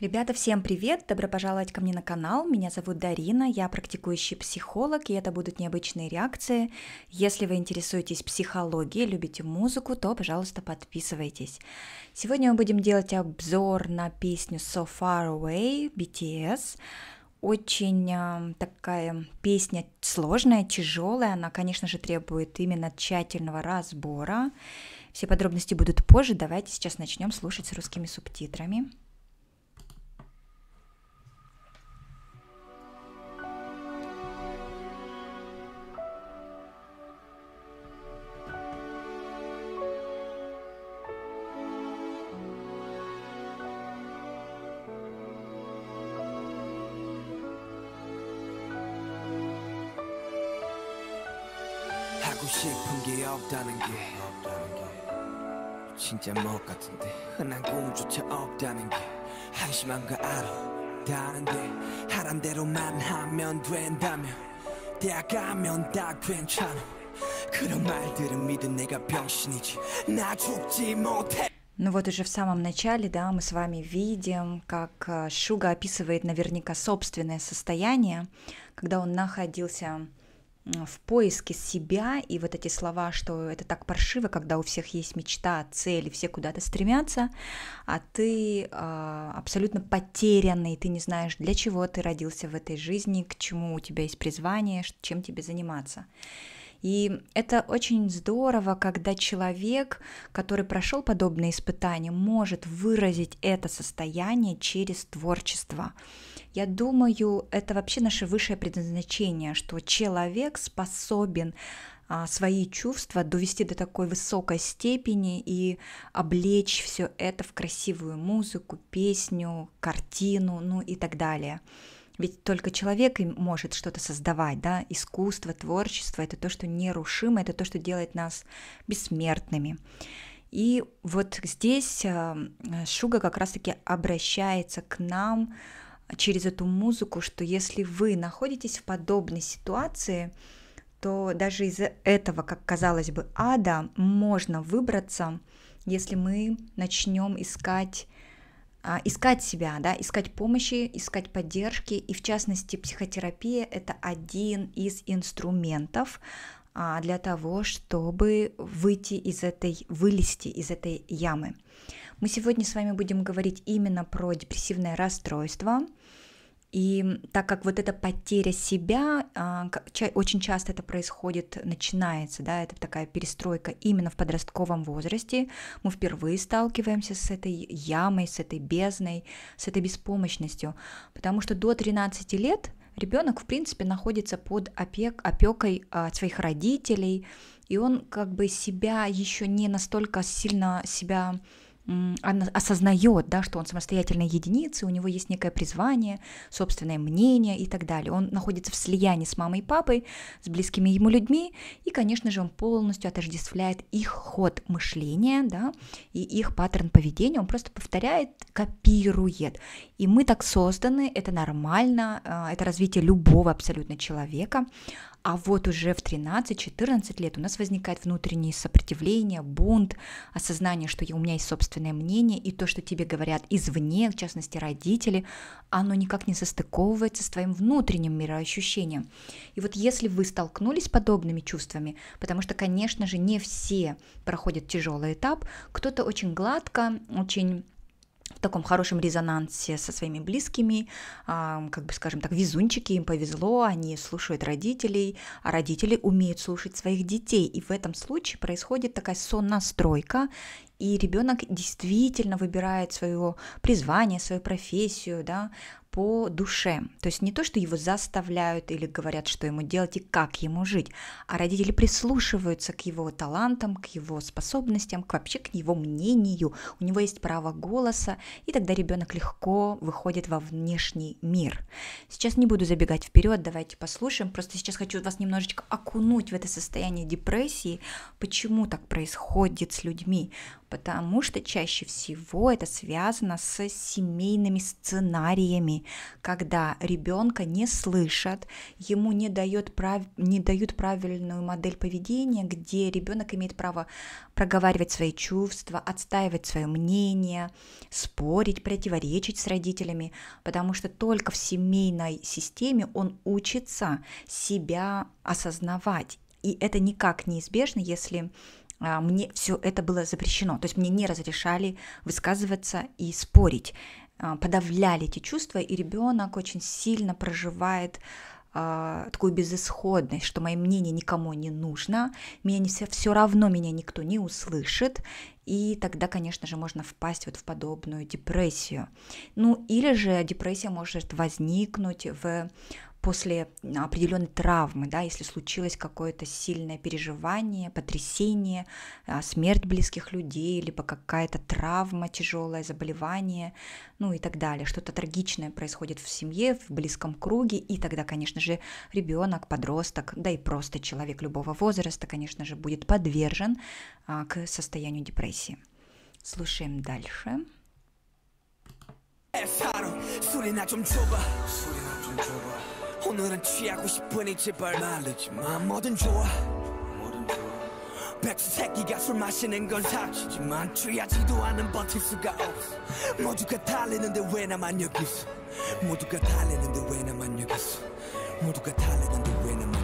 Ребята, всем привет! Добро пожаловать ко мне на канал. Меня зовут Дарина, я практикующий психолог, и это будут необычные реакции. Если вы интересуетесь психологией, любите музыку, то, пожалуйста, подписывайтесь. Сегодня мы будем делать обзор на песню So Far Away BTS. Очень а, такая песня сложная, тяжелая, она, конечно же, требует именно тщательного разбора. Все подробности будут позже, давайте сейчас начнем слушать с русскими субтитрами. 진짜 못 같은데 흔한 꿈조차 없다는 게 한심한 거 알아 다른데 하란대로만 하면 된다면 대학 가면 다 괜찮아 그런 말들은 믿은 내가 병신이지 나 죽지 못해 Ну вот уже в самом начале, да, мы с вами видим, как э, Шуга описывает наверняка собственное состояние, когда он находился в поиске себя, и вот эти слова, что это так паршиво, когда у всех есть мечта, цель, все куда-то стремятся, а ты э, абсолютно потерянный, ты не знаешь, для чего ты родился в этой жизни, к чему у тебя есть призвание, чем тебе заниматься. И это очень здорово, когда человек, который прошел подобные испытания, может выразить это состояние через творчество. Я думаю, это вообще наше высшее предназначение, что человек способен а, свои чувства довести до такой высокой степени и облечь все это в красивую музыку, песню, картину, ну и так далее. Ведь только человек может что-то создавать, да, искусство, творчество, это то, что нерушимо, это то, что делает нас бессмертными. И вот здесь а, Шуга как раз-таки обращается к нам через эту музыку, что если вы находитесь в подобной ситуации, то даже из этого, как казалось бы, ада можно выбраться, если мы начнем искать а, искать себя, да, искать помощи, искать поддержки, и в частности психотерапия – это один из инструментов а, для того, чтобы выйти из этой, вылезти из этой ямы. Мы сегодня с вами будем говорить именно про депрессивное расстройство, и так как вот эта потеря себя, а, очень часто это происходит, начинается, да, это такая перестройка именно в подростковом возрасте, мы впервые сталкиваемся с этой ямой, с этой бездной, с этой беспомощностью, потому что до 13 лет ребенок, в принципе, находится под опек, опекой от а, своих родителей, и он как бы себя еще не настолько сильно себя он осознает, да, что он самостоятельная единица, у него есть некое призвание, собственное мнение и так далее. Он находится в слиянии с мамой и папой, с близкими ему людьми, и, конечно же, он полностью отождествляет их ход мышления, да, и их паттерн поведения, он просто повторяет, копирует. И мы так созданы, это нормально, а, это развитие любого абсолютно человека, а вот уже в 13-14 лет у нас возникает внутреннее сопротивление, бунт, осознание, что у меня есть собственное мнение, и то, что тебе говорят извне, в частности родители, оно никак не состыковывается с твоим внутренним мироощущением. И вот если вы столкнулись с подобными чувствами, потому что, конечно же, не все проходят тяжелый этап, кто-то очень гладко, очень в таком хорошем резонансе со своими близкими, а, как бы, скажем так, везунчики, им повезло, они слушают родителей, а родители умеют слушать своих детей, и в этом случае происходит такая соннастройка, и ребенок действительно выбирает свое призвание, свою профессию, да, по душе. То есть не то, что его заставляют или говорят, что ему делать и как ему жить, а родители прислушиваются к его талантам, к его способностям, к вообще к его мнению. У него есть право голоса, и тогда ребенок легко выходит во внешний мир. Сейчас не буду забегать вперед, давайте послушаем. Просто сейчас хочу вас немножечко окунуть в это состояние депрессии. Почему так происходит с людьми? потому что чаще всего это связано с семейными сценариями, когда ребенка не слышат, ему не, дает прав... не дают правильную модель поведения, где ребенок имеет право проговаривать свои чувства, отстаивать свое мнение, спорить, противоречить с родителями, потому что только в семейной системе он учится себя осознавать. И это никак неизбежно, если а, мне все это было запрещено. То есть мне не разрешали высказываться и спорить. А, подавляли эти чувства, и ребенок очень сильно проживает а, такую безысходность, что мое мнение никому не нужно, меня все, все равно меня никто не услышит, и тогда, конечно же, можно впасть вот в подобную депрессию. Ну или же депрессия может возникнуть в после определенной травмы, да, если случилось какое-то сильное переживание, потрясение, а, смерть близких людей, либо какая-то травма, тяжелое заболевание, ну и так далее, что-то трагичное происходит в семье, в близком круге, и тогда, конечно же, ребенок, подросток, да и просто человек любого возраста, конечно же, будет подвержен а, к состоянию депрессии. Слушаем дальше. Сару, сурина чумчуба. Сурина чумчуба. 오늘은 취하고 싶으니 제발 말리지 마 뭐든 좋아 백수 새끼가 술 마시는 건 사치지만 취하지도 않은 버틸 수가 없어 모두가 달리는데 왜 나만 여기 있어 모두가 달리는데 왜 나만 여기 있어 모두가 달리는데 왜 나만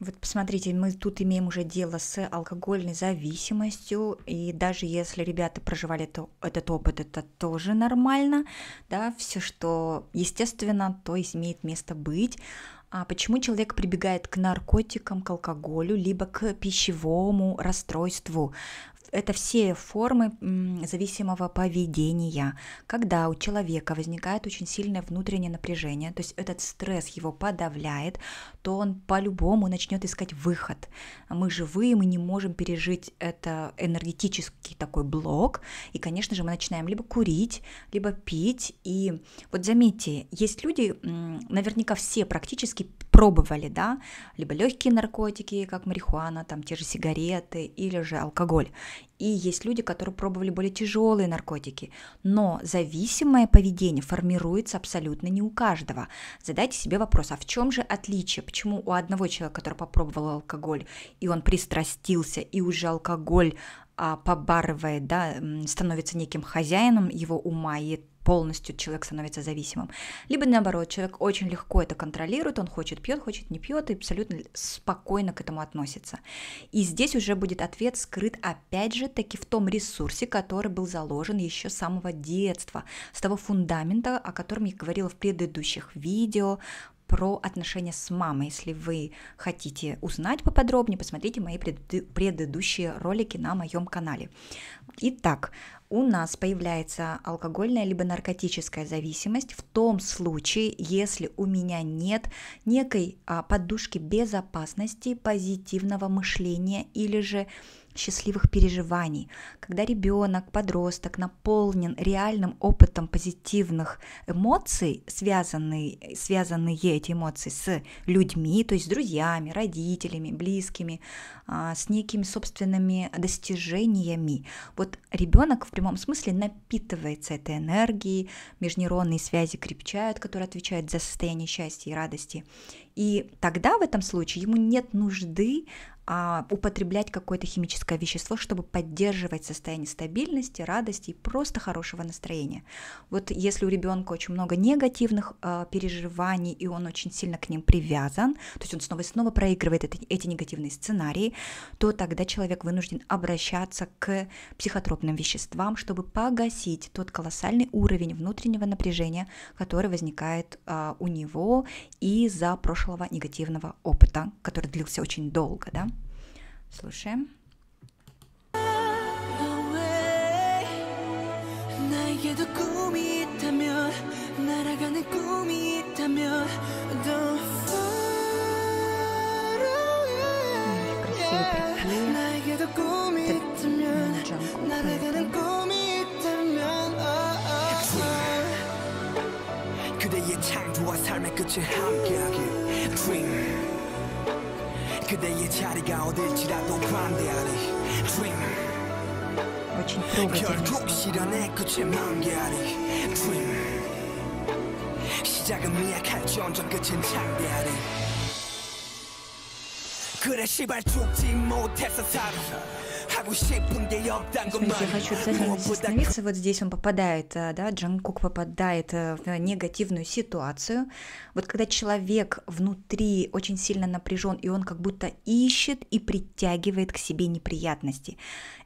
Вот посмотрите, мы тут имеем уже дело с алкогольной зависимостью, и даже если ребята проживали то этот опыт, это тоже нормально, да, все, что естественно, то имеет место быть. А почему человек прибегает к наркотикам, к алкоголю, либо к пищевому расстройству? это все формы зависимого поведения, когда у человека возникает очень сильное внутреннее напряжение, то есть этот стресс его подавляет, то он по-любому начнет искать выход. Мы живые, мы не можем пережить это энергетический такой блок, и, конечно же, мы начинаем либо курить, либо пить, и вот заметьте, есть люди, наверняка все практически пробовали, да, либо легкие наркотики, как марихуана, там те же сигареты или же алкоголь. И есть люди, которые пробовали более тяжелые наркотики. Но зависимое поведение формируется абсолютно не у каждого. Задайте себе вопрос, а в чем же отличие? Почему у одного человека, который попробовал алкоголь, и он пристрастился, и уже алкоголь а, побарывает, да, становится неким хозяином его ума и полностью человек становится зависимым. Либо наоборот, человек очень легко это контролирует, он хочет пьет, хочет не пьет, и абсолютно спокойно к этому относится. И здесь уже будет ответ скрыт опять же таки в том ресурсе, который был заложен еще с самого детства, с того фундамента, о котором я говорила в предыдущих видео, про отношения с мамой. Если вы хотите узнать поподробнее, посмотрите мои предыдущие ролики на моем канале. Итак, у нас появляется алкогольная либо наркотическая зависимость в том случае, если у меня нет некой а, подушки безопасности, позитивного мышления или же счастливых переживаний, когда ребенок, подросток наполнен реальным опытом позитивных эмоций, связанные, связанные эти эмоции с людьми, то есть с друзьями, родителями, близкими, а, с некими собственными достижениями. Вот ребенок в прямом смысле напитывается этой энергией, межнейронные связи крепчают, которые отвечают за состояние счастья и радости. И тогда в этом случае ему нет нужды а, употреблять какое-то химическое вещество, чтобы поддерживать состояние стабильности, радости и просто хорошего настроения. Вот если у ребенка очень много негативных а, переживаний, и он очень сильно к ним привязан, то есть он снова и снова проигрывает это, эти негативные сценарии, то тогда человек вынужден обращаться к психотропным веществам, чтобы погасить тот колоссальный уровень внутреннего напряжения, который возникает а, у него из-за прошлого прошлого негативного опыта, который длился очень долго, да? Слушаем. Красивый припев. 삶의 끝에 함께하길 Dream 그대의 자리가 어딜지라도 반대하리 Dream 결국 실현의 끝에 만개하리 Dream 시작은 미약할지언정 끝은 창대하리 그래 시발 죽지 못해서 살아 Смотрите, я хочу обязательно остановиться. Вот здесь он попадает, э, да, Джангкук попадает э, в негативную ситуацию. Вот когда человек внутри очень сильно напряжен, и он как будто ищет и притягивает к себе неприятности.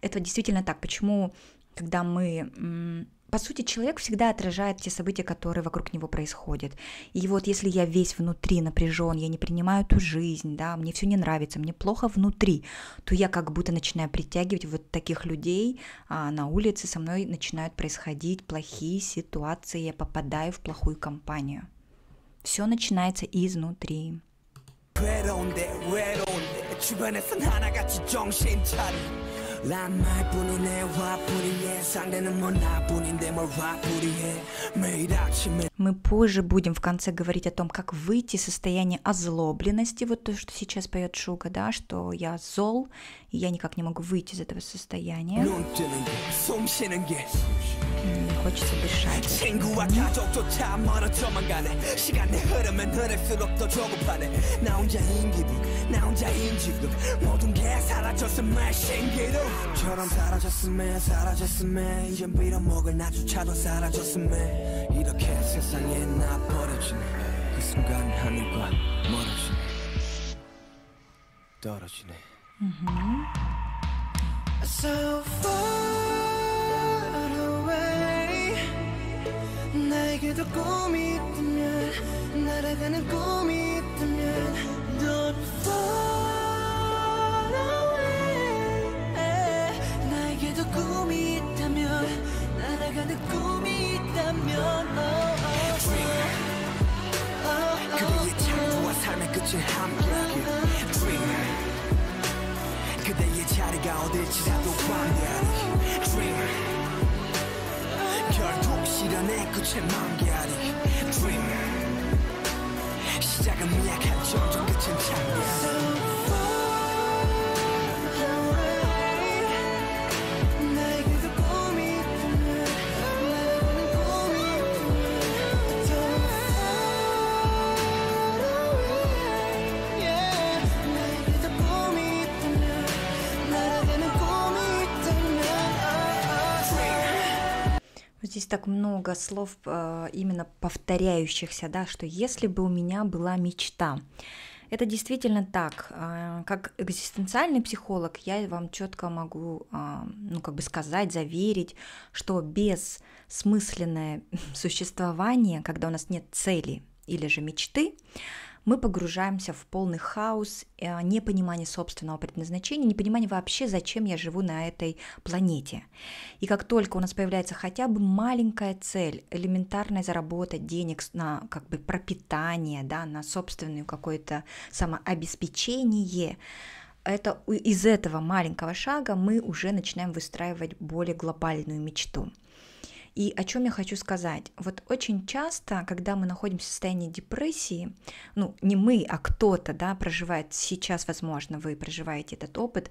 Это действительно так. Почему, когда мы по сути, человек всегда отражает те события, которые вокруг него происходят. И вот если я весь внутри напряжен, я не принимаю эту жизнь, да, мне все не нравится, мне плохо внутри, то я как будто начинаю притягивать вот таких людей а, на улице, со мной начинают происходить плохие ситуации, я попадаю в плохую компанию. Все начинается изнутри. 외로운데, 외로운데, мы позже будем в конце говорить о том, как выйти из состояния озлобленности, вот то, что сейчас поет Шуга, да, что я зол, и я никак не могу выйти из этого состояния. Не хочется дышать. 처럼 사라졌음에 사라졌음에 이젠 빌어먹을 나조차도 사라졌음에 이렇게 세상에 나 버려지네 그 순간 하늘과 멀어지네 떨어지네 mm-hmm. So far away 나에게도 꿈이 있다면 날아가는 꿈이 있다면 Don't fall 더 꿈이 있다면 날아가는 꿈이 있다면 어, 어, 어, 삶의 끝은 함락이야 Dream 그대의 자리가 어딜지라도 반대하니 Dream 결국 실현의 끝에 만개하니 Dream 시작은 미약한 점점 끝은 창대하니 так много слов а, именно повторяющихся, да, что если бы у меня была мечта. Это действительно так. А, как экзистенциальный психолог я вам четко могу, а, ну как бы сказать, заверить, что без смысленное существование, когда у нас нет цели или же мечты, мы погружаемся в полный хаос, э, непонимание собственного предназначения, непонимание вообще, зачем я живу на этой планете. И как только у нас появляется хотя бы маленькая цель, элементарная заработа денег на как бы пропитание, да, на собственное какое-то самообеспечение, это из этого маленького шага мы уже начинаем выстраивать более глобальную мечту. И о чем я хочу сказать? Вот очень часто, когда мы находимся в состоянии депрессии, ну, не мы, а кто-то, да, проживает сейчас, возможно, вы проживаете этот опыт,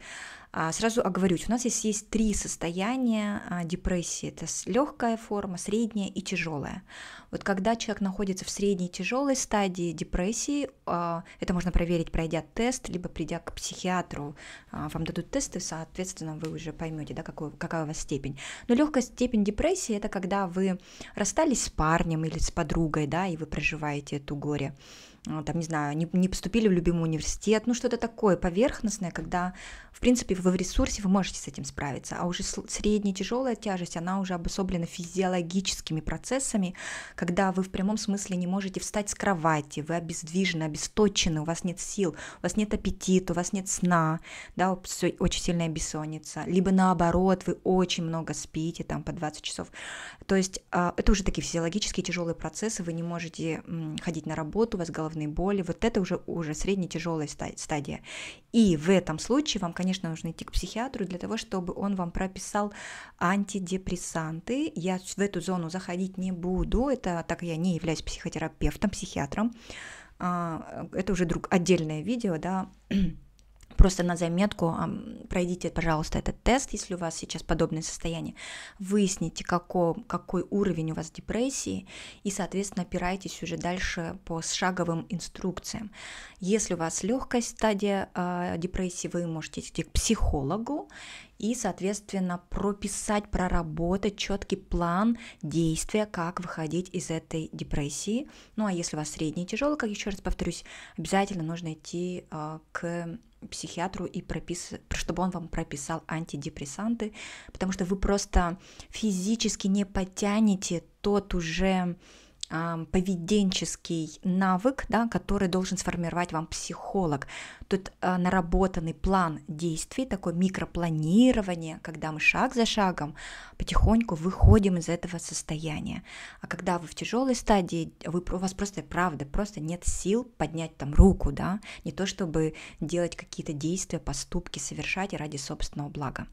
а, сразу оговорюсь, у нас есть есть три состояния а, депрессии. Это легкая форма, средняя и тяжелая. Вот когда человек находится в средней тяжелой стадии депрессии, а, это можно проверить, пройдя тест, либо придя к психиатру, вам дадут тесты, соответственно, вы уже поймете, да, какой, какая у вас степень. Но легкая степень депрессии это когда вы расстались с парнем или с подругой, да, и вы проживаете эту горе а, там, не знаю, не, не поступили в любимый университет, ну что-то такое поверхностное, когда, в принципе, вы в ресурсе, вы можете с этим справиться, а уже средняя тяжелая тяжесть, она уже обособлена физиологическими процессами, когда вы в прямом смысле не можете встать с кровати, вы обездвижены, обесточены, у вас нет сил, у вас нет аппетита, у вас нет сна, да, очень сильная бессонница, либо наоборот, вы очень много спите, там, по 20 часов, то есть а, это уже такие физиологические тяжелые процессы, вы не можете ходить на работу, у вас голова головные боли, вот это уже, уже средне-тяжелая стадия. И в этом случае вам, конечно, нужно идти к психиатру для того, чтобы он вам прописал антидепрессанты. Я в эту зону заходить не буду, это так я не являюсь психотерапевтом, психиатром. А, это уже друг отдельное видео, да, Просто на заметку пройдите, пожалуйста, этот тест, если у вас сейчас подобное состояние. Выясните, какой, какой уровень у вас депрессии, и, соответственно, опирайтесь уже дальше по шаговым инструкциям. Если у вас легкая стадия э, депрессии, вы можете идти к психологу и, соответственно, прописать, проработать четкий план действия, как выходить из этой депрессии. Ну а если у вас средний тяжелый, как еще раз повторюсь, обязательно нужно идти э, к психиатру и пропис... чтобы он вам прописал антидепрессанты, потому что вы просто физически не потянете тот уже поведенческий навык, да, который должен сформировать вам психолог. Тут а, наработанный план действий, такое микропланирование, когда мы шаг за шагом потихоньку выходим из этого состояния. А когда вы в тяжелой стадии, вы, у вас просто правда, просто нет сил поднять там руку, да, не то чтобы делать какие-то действия, поступки, совершать ради собственного блага.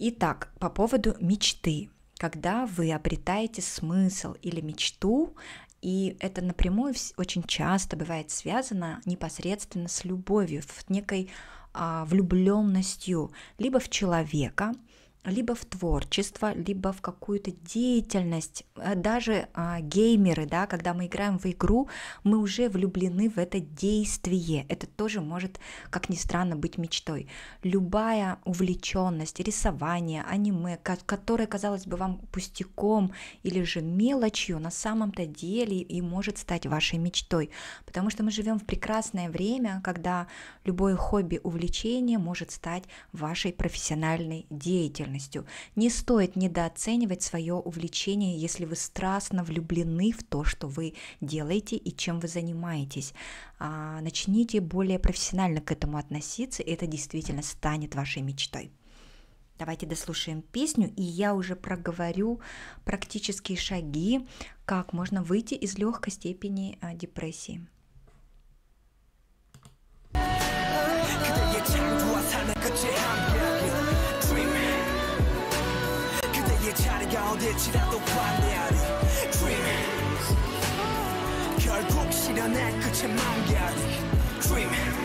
Итак, по поводу мечты когда вы обретаете смысл или мечту, и это напрямую очень часто бывает связано непосредственно с любовью, с некой а, влюбленностью либо в человека, либо в творчество, либо в какую-то деятельность. Э, даже а, геймеры, да, когда мы играем в игру, мы уже влюблены в это действие. Это тоже может, как ни странно, быть мечтой. Любая увлеченность, рисование, аниме, которое казалось бы вам пустяком или же мелочью, на самом-то деле и может стать вашей мечтой. Потому что мы живем в прекрасное время, когда любое хобби, увлечение может стать вашей профессиональной деятельностью популярностью. Не стоит недооценивать свое увлечение, если вы страстно влюблены в то, что вы делаете и чем вы занимаетесь. А, начните более профессионально к этому относиться, и это действительно станет вашей мечтой. Давайте дослушаем песню, и я уже проговорю практические шаги, как можно выйти из легкой степени а, депрессии. 어딜지라도 관리하리 dream 결국 실현의 끝에 만개하리 dream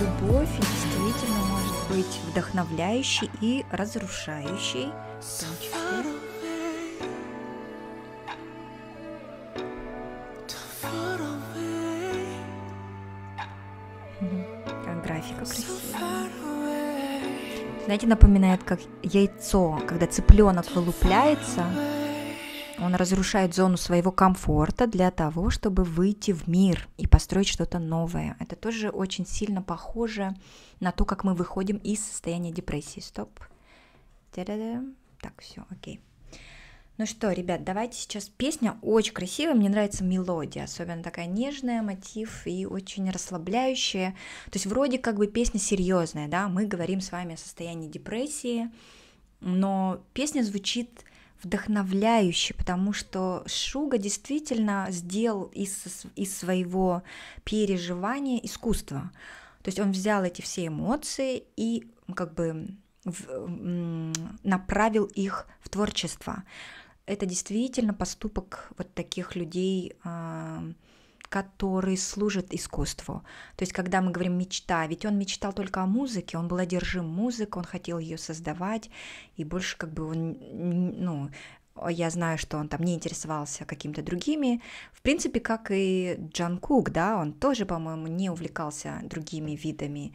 любовь действительно может быть вдохновляющей и разрушающей. Как графика красивая. Знаете, напоминает как яйцо, когда цыпленок вылупляется. Он разрушает зону своего комфорта для того, чтобы выйти в мир и построить что-то новое. Это тоже очень сильно похоже на то, как мы выходим из состояния депрессии. Стоп. Та-да-да. Так, все, окей. Ну что, ребят, давайте сейчас песня очень красивая, мне нравится мелодия, особенно такая нежная, мотив и очень расслабляющая. То есть вроде как бы песня серьезная, да, мы говорим с вами о состоянии депрессии, но песня звучит вдохновляюще, потому что Шуга действительно сделал из, из своего переживания искусство. То есть он взял эти все эмоции и как бы в, направил их в творчество. Это действительно поступок вот таких людей, а, который служит искусству. То есть, когда мы говорим мечта, ведь он мечтал только о музыке, он был одержим музыкой, он хотел ее создавать, и больше как бы он, ну, я знаю, что он там не интересовался какими-то другими. В принципе, как и Джан Кук, да, он тоже, по-моему, не увлекался другими видами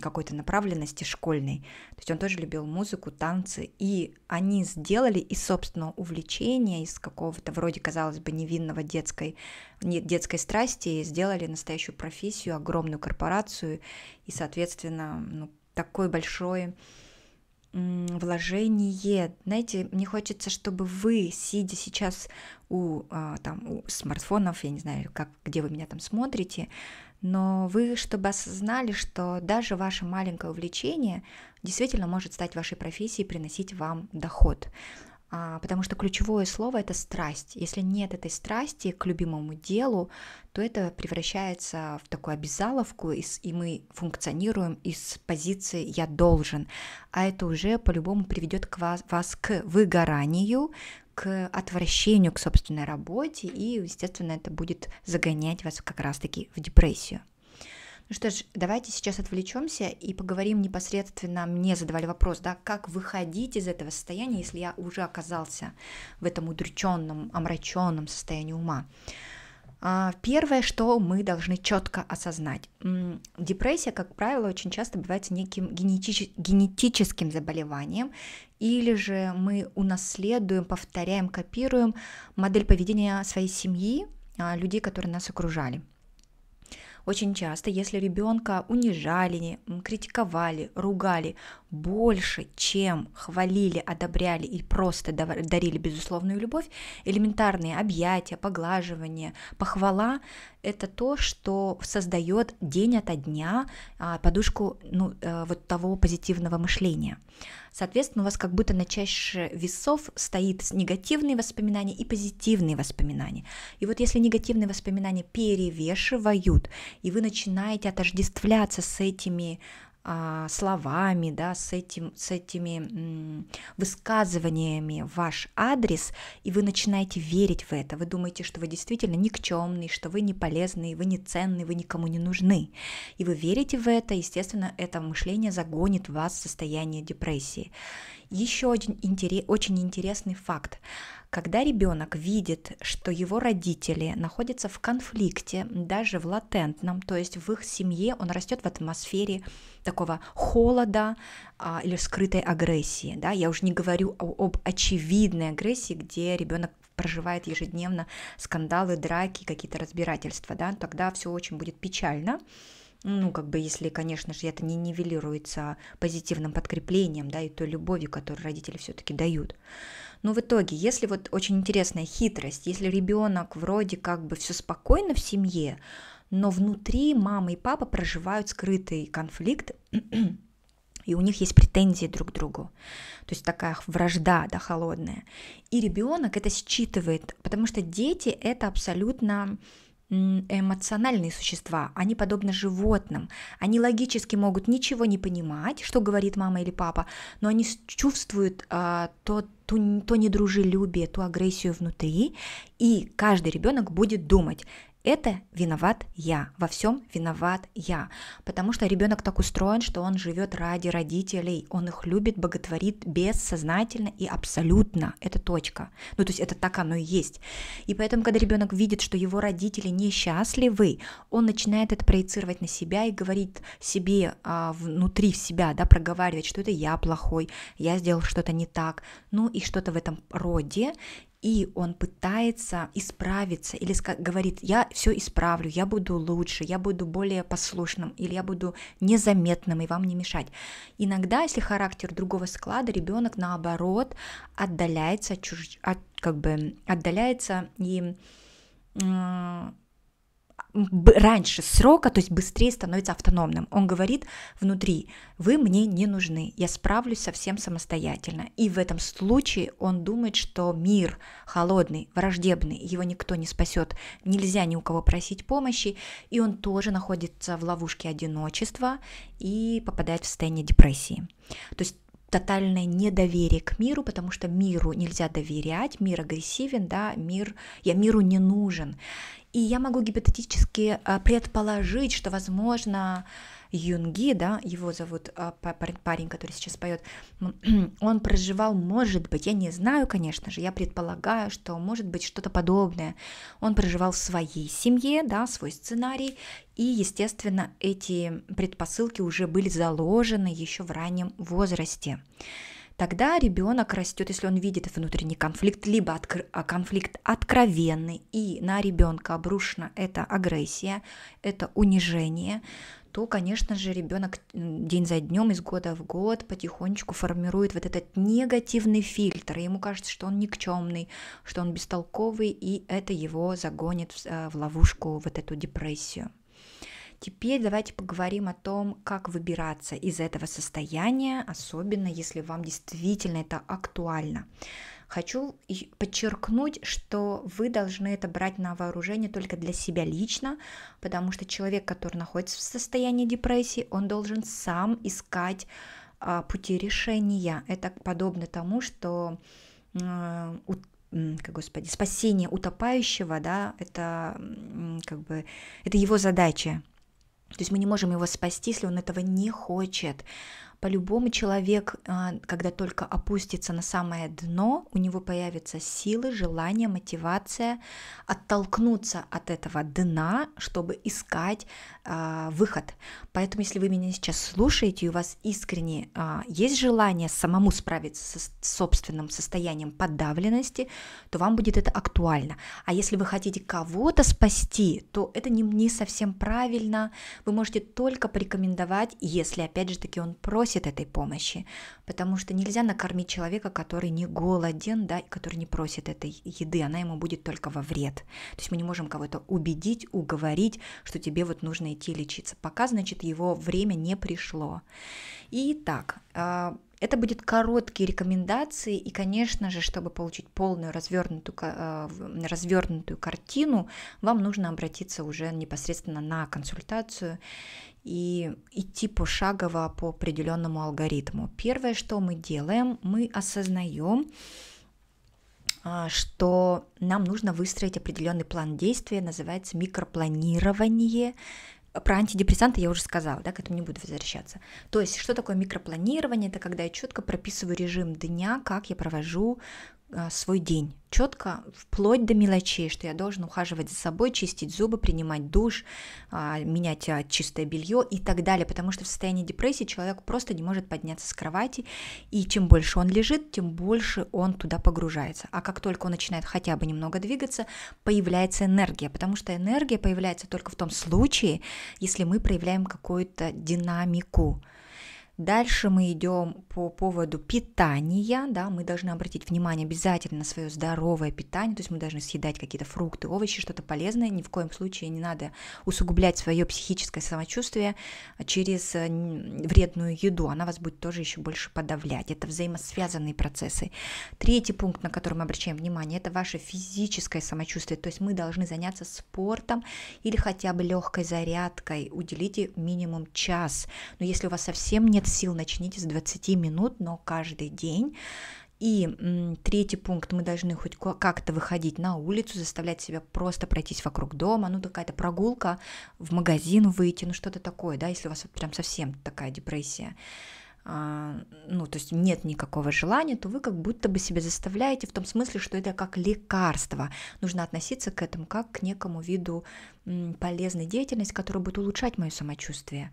какой-то направленности школьной. То есть он тоже любил музыку, танцы, и они сделали из собственного увлечения, из какого-то вроде, казалось бы, невинного детской, детской страсти, сделали настоящую профессию, огромную корпорацию, и, соответственно, ну, такой большой вложение. Знаете, мне хочется, чтобы вы, сидя сейчас у, а, там, у смартфонов, я не знаю, как, где вы меня там смотрите, но вы чтобы осознали, что даже ваше маленькое увлечение действительно может стать вашей профессией и приносить вам доход. А, потому что ключевое слово это страсть. Если нет этой страсти к любимому делу, то это превращается в такую обязаловку, и мы функционируем из позиции «я должен». А это уже по-любому приведет к вас к выгоранию, к отвращению к собственной работе, и, естественно, это будет загонять вас как раз-таки в депрессию. Ну что ж, давайте сейчас отвлечемся и поговорим непосредственно. Мне задавали вопрос, да, как выходить из этого состояния, если я уже оказался в этом удрученном, омраченном состоянии ума. А, первое, что мы должны четко осознать. Депрессия, как правило, очень часто бывает неким генетическим заболеванием, или же мы унаследуем, повторяем, копируем модель поведения своей семьи, а, людей, которые нас окружали. Очень часто, если ребенка унижали, критиковали, ругали, больше, чем хвалили, одобряли и просто дарили безусловную любовь, элементарные объятия, поглаживания, похвала — это то, что создает день ото дня а, подушку ну, э, вот того позитивного мышления. Соответственно, у вас как будто на чаще весов стоит негативные воспоминания и позитивные воспоминания. И вот если негативные воспоминания перевешивают, и вы начинаете отождествляться с этими а, словами, да, с, этим, с этими высказываниями ваш адрес, и вы начинаете верить в это. Вы думаете, что вы действительно никчемный, что вы не полезный, вы не ценный, вы никому не нужны. И вы верите в это, естественно, это мышление загонит вас в состояние депрессии. Еще один интерес, очень интересный факт. Когда ребенок видит, что его родители находятся в конфликте, даже в латентном, то есть в их семье он растет в атмосфере такого холода а, или скрытой агрессии. Да? Я уже не говорю о, об очевидной агрессии, где ребенок проживает ежедневно скандалы, драки, какие-то разбирательства. Да? Тогда все очень будет печально ну, как бы, если, конечно же, это не нивелируется позитивным подкреплением, да, и той любовью, которую родители все-таки дают. Но в итоге, если вот очень интересная хитрость, если ребенок вроде как бы все спокойно в семье, но внутри мама и папа проживают скрытый конфликт, и у них есть претензии друг к другу. То есть такая вражда, да, холодная. И ребенок это считывает, потому что дети это абсолютно эмоциональные существа, они подобны животным, они логически могут ничего не понимать, что говорит мама или папа, но они чувствуют а, то, ту, то недружелюбие, ту агрессию внутри, и каждый ребенок будет думать, это виноват я, во всем виноват я, потому что ребенок так устроен, что он живет ради родителей, он их любит, боготворит бессознательно и абсолютно, это точка. Ну, то есть это так оно и есть. И поэтому, когда ребенок видит, что его родители несчастливы, он начинает это проецировать на себя и говорит себе а, внутри в себя, да, проговаривать, что это я плохой, я сделал что-то не так, ну и что-то в этом роде, и он пытается исправиться или говорит, я все исправлю, я буду лучше, я буду более послушным или я буду незаметным и вам не мешать. Иногда, если характер другого склада, ребенок наоборот отдаляется, от, как бы отдаляется и раньше срока, то есть быстрее становится автономным. Он говорит внутри, вы мне не нужны, я справлюсь совсем самостоятельно. И в этом случае он думает, что мир холодный, враждебный, его никто не спасет, нельзя ни у кого просить помощи, и он тоже находится в ловушке одиночества и попадает в состояние депрессии. То есть тотальное недоверие к миру, потому что миру нельзя доверять, мир агрессивен, да, мир, я миру не нужен. И я могу гипотетически э, предположить, что, возможно, Юнги, да, его зовут а, парень, который сейчас поет, он проживал, может быть, я не знаю, конечно же, я предполагаю, что может быть что-то подобное. Он проживал в своей семье, да, свой сценарий, и, естественно, эти предпосылки уже были заложены еще в раннем возрасте тогда ребенок растет, если он видит внутренний конфликт, либо откр- а, конфликт откровенный, и на ребенка обрушена эта агрессия, это унижение, то, конечно же, ребенок день за днем, из года в год потихонечку формирует вот этот негативный фильтр, и ему кажется, что он никчемный, что он бестолковый, и это его загонит в, э, в ловушку, вот эту депрессию. Теперь давайте поговорим о том, как выбираться из этого состояния, особенно если вам действительно это актуально. Хочу подчеркнуть, что вы должны это брать на вооружение только для себя лично, потому что человек, который находится в состоянии депрессии, он должен сам искать а, пути решения. Это подобно тому, что а, у как, господи, спасение утопающего, да, это как бы, это его задача. То есть мы не можем его спасти, если он этого не хочет. По-любому человек, э, когда только опустится на самое дно, у него появятся силы, желание, мотивация оттолкнуться от этого дна, чтобы искать э, выход. Поэтому, если вы меня сейчас слушаете, и у вас искренне э, есть желание самому справиться с собственным состоянием подавленности, то вам будет это актуально. А если вы хотите кого-то спасти, то это не, не совсем правильно. Вы можете только порекомендовать, если, опять же таки, он просит просит этой помощи, потому что нельзя накормить человека, который не голоден, да, и который не просит этой еды, она ему будет только во вред. То есть мы не можем кого-то убедить, уговорить, что тебе вот нужно идти лечиться, пока, значит, его время не пришло. Итак, э, это будут короткие рекомендации, и, конечно же, чтобы получить полную развернутую, э, развернутую картину, вам нужно обратиться уже непосредственно на консультацию и идти пошагово по определенному алгоритму. Первое, что мы делаем, мы осознаем, а, что нам нужно выстроить определенный план действия, называется микропланирование. Про антидепрессанты я уже сказала, да, к этому не буду возвращаться. То есть, что такое микропланирование? Это когда я четко прописываю режим дня, как я провожу а, свой день четко, вплоть до мелочей, что я должен ухаживать за собой, чистить зубы, принимать душ, а, менять а, чистое белье и так далее, потому что в состоянии депрессии человек просто не может подняться с кровати, и чем больше он лежит, тем больше он туда погружается. А как только он начинает хотя бы немного двигаться, появляется энергия, потому что энергия появляется только в том случае, если мы проявляем какую-то динамику. Дальше мы идем по поводу питания, да, мы должны обратить внимание обязательно на свое здоровое питание, то есть мы должны съедать какие-то фрукты, овощи, что-то полезное, ни в коем случае не надо усугублять свое психическое самочувствие через э, вредную еду, она вас будет тоже еще больше подавлять, это взаимосвязанные процессы. Третий пункт, на который мы обращаем внимание, это ваше физическое самочувствие, то есть мы должны заняться спортом или хотя бы легкой зарядкой, уделите минимум час, но если у вас совсем нет нет сил, начните с 20 минут, но каждый день. И третий пункт, мы должны хоть как-то выходить на улицу, заставлять себя просто пройтись вокруг дома, ну какая-то прогулка, в магазин выйти, ну что-то такое, да, если у вас прям совсем такая депрессия а, ну, то есть нет никакого желания, то вы как будто бы себя заставляете в том смысле, что это как лекарство. Нужно относиться к этому как к некому виду полезной деятельность, которая будет улучшать мое самочувствие.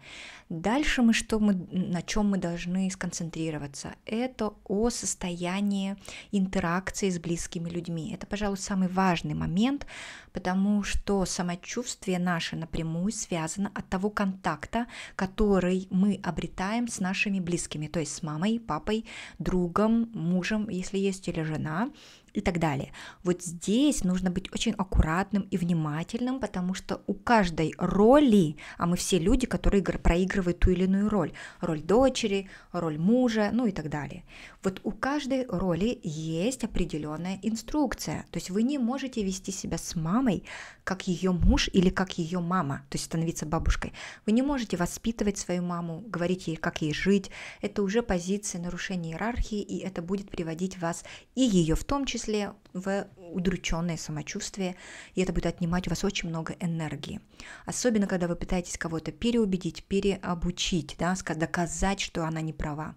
Дальше мы что мы, на чем мы должны сконцентрироваться? Это о состоянии интеракции с близкими людьми. Это, пожалуй, самый важный момент, потому что самочувствие наше напрямую связано от того контакта, который мы обретаем с нашими близкими, то есть с мамой, папой, другом, мужем, если есть или жена, и так далее. Вот здесь нужно быть очень аккуратным и внимательным, потому что у каждой роли, а мы все люди, которые проигрывают ту или иную роль, роль дочери, роль мужа, ну и так далее. Вот у каждой роли есть определенная инструкция, то есть вы не можете вести себя с мамой, как ее муж или как ее мама, то есть становиться бабушкой. Вы не можете воспитывать свою маму, говорить ей, как ей жить. Это уже позиция нарушения иерархии, и это будет приводить вас и ее в том числе числе в удрученное самочувствие, и это будет отнимать у вас очень много энергии. Особенно, когда вы пытаетесь кого-то переубедить, переобучить, да, доказать, что она не права.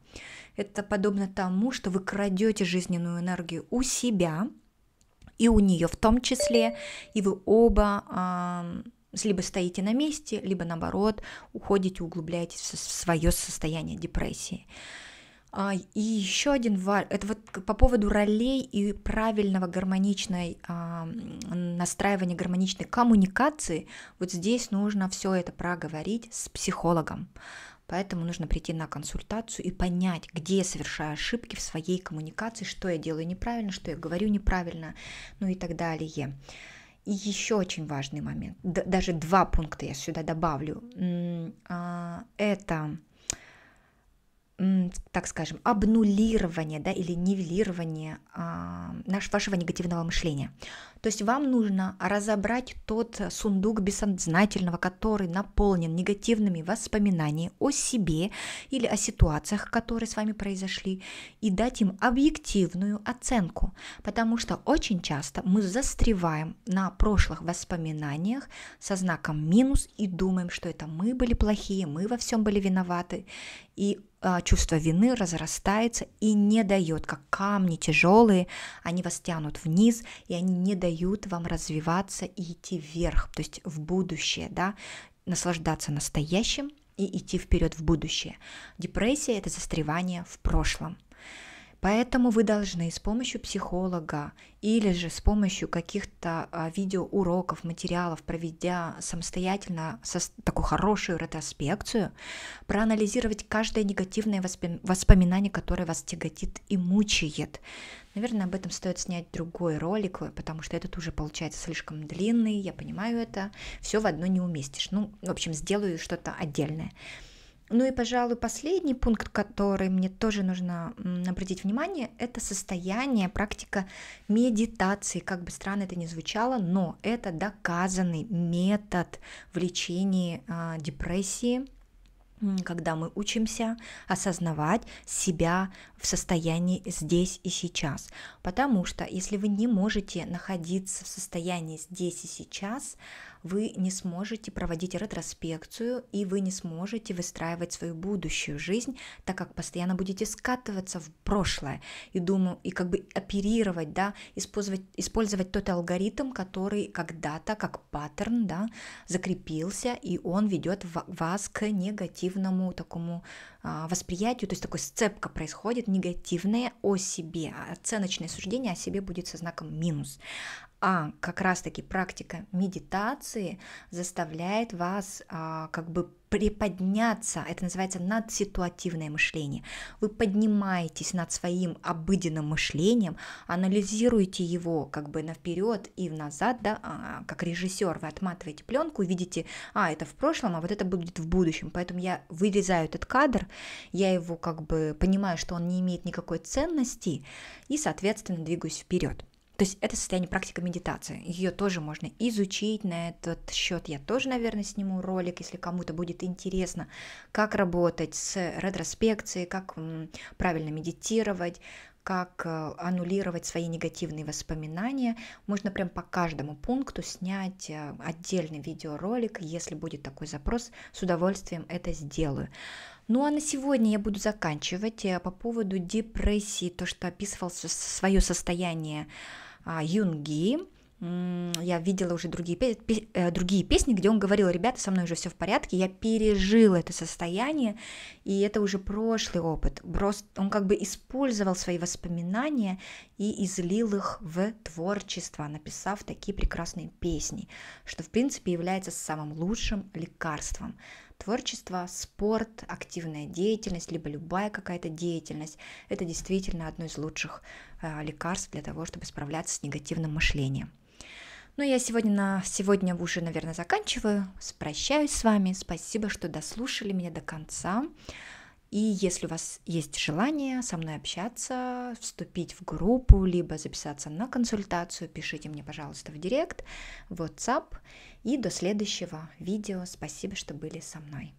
Это подобно тому, что вы крадете жизненную энергию у себя и у нее в том числе, и вы оба либо стоите на месте, либо наоборот уходите, углубляетесь в свое состояние депрессии. А, и еще один валь, это вот по поводу ролей и правильного гармоничной а, настраивания гармоничной коммуникации, вот здесь нужно все это проговорить с психологом. Поэтому нужно прийти на консультацию и понять, где я совершаю ошибки в своей коммуникации, что я делаю неправильно, что я говорю неправильно, ну и так далее. И еще очень важный момент, даже два пункта я сюда добавлю, а, это так скажем, обнулирование да, или нивелирование а, наш, вашего негативного мышления. То есть вам нужно разобрать тот сундук бессознательного, который наполнен негативными воспоминаниями о себе или о ситуациях, которые с вами произошли, и дать им объективную оценку, потому что очень часто мы застреваем на прошлых воспоминаниях со знаком минус и думаем, что это мы были плохие, мы во всем были виноваты, и а, чувство вины разрастается и не дает, как камни тяжелые, они вас тянут вниз, и они не дают вам развиваться и идти вверх, то есть в будущее, да, наслаждаться настоящим и идти вперед в будущее. Депрессия – это застревание в прошлом. Поэтому вы должны с помощью психолога или же с помощью каких-то а, видеоуроков, материалов, проведя самостоятельно такую хорошую ретроспекцию, проанализировать каждое негативное воспоминание, которое вас тяготит и мучает. Наверное, об этом стоит снять другой ролик, потому что этот уже получается слишком длинный, я понимаю это, все в одно не уместишь. Ну, в общем, сделаю что-то отдельное. Ну и, пожалуй, последний пункт, который мне тоже нужно обратить внимание, это состояние, практика медитации. Как бы странно это ни звучало, но это доказанный метод в лечении э, а, депрессии, когда мы учимся осознавать себя в состоянии здесь и сейчас. Потому что если вы не можете находиться в состоянии здесь и сейчас, вы не сможете проводить ретроспекцию, и вы не сможете выстраивать свою будущую жизнь, так как постоянно будете скатываться в прошлое и думаю, и как бы оперировать, да, использовать, использовать тот алгоритм, который когда-то как паттерн, да, закрепился, и он ведет вас к негативному такому а, восприятию, то есть такой сцепка происходит, негативное о себе, а оценочное суждение о себе будет со знаком минус а как раз-таки практика медитации заставляет вас а, как бы приподняться, это называется надситуативное мышление. Вы поднимаетесь над своим обыденным мышлением, анализируете его как бы наперед и назад, да, а, как режиссер, вы отматываете пленку, видите, а, это в прошлом, а вот это будет в будущем, поэтому я вырезаю этот кадр, я его как бы понимаю, что он не имеет никакой ценности, и, соответственно, двигаюсь вперед. То есть это состояние практика медитации. Ее тоже можно изучить. На этот счет я тоже, наверное, сниму ролик, если кому-то будет интересно, как работать с ретроспекцией, как правильно медитировать, как э, аннулировать свои негативные воспоминания. Можно прям по каждому пункту снять э, отдельный видеоролик. Если будет такой запрос, с удовольствием это сделаю. Ну а на сегодня я буду заканчивать э, по поводу депрессии, то, что описывал свое состояние а, Юнги. Я видела уже другие, э, другие песни, где он говорил, ребята, со мной уже все в порядке, я пережил это состояние, и это уже прошлый опыт. Просто он как бы использовал свои воспоминания и излил их в творчество, написав такие прекрасные песни, что в принципе является самым лучшим лекарством Творчество, спорт, активная деятельность, либо любая какая-то деятельность – это действительно одно из лучших э, лекарств для того, чтобы справляться с негативным мышлением. Ну, я сегодня, на, сегодня уже, наверное, заканчиваю. Спрощаюсь с вами. Спасибо, что дослушали меня до конца. И если у вас есть желание со мной общаться, вступить в группу, либо записаться на консультацию, пишите мне, пожалуйста, в директ, в WhatsApp. И до следующего видео. Спасибо, что были со мной.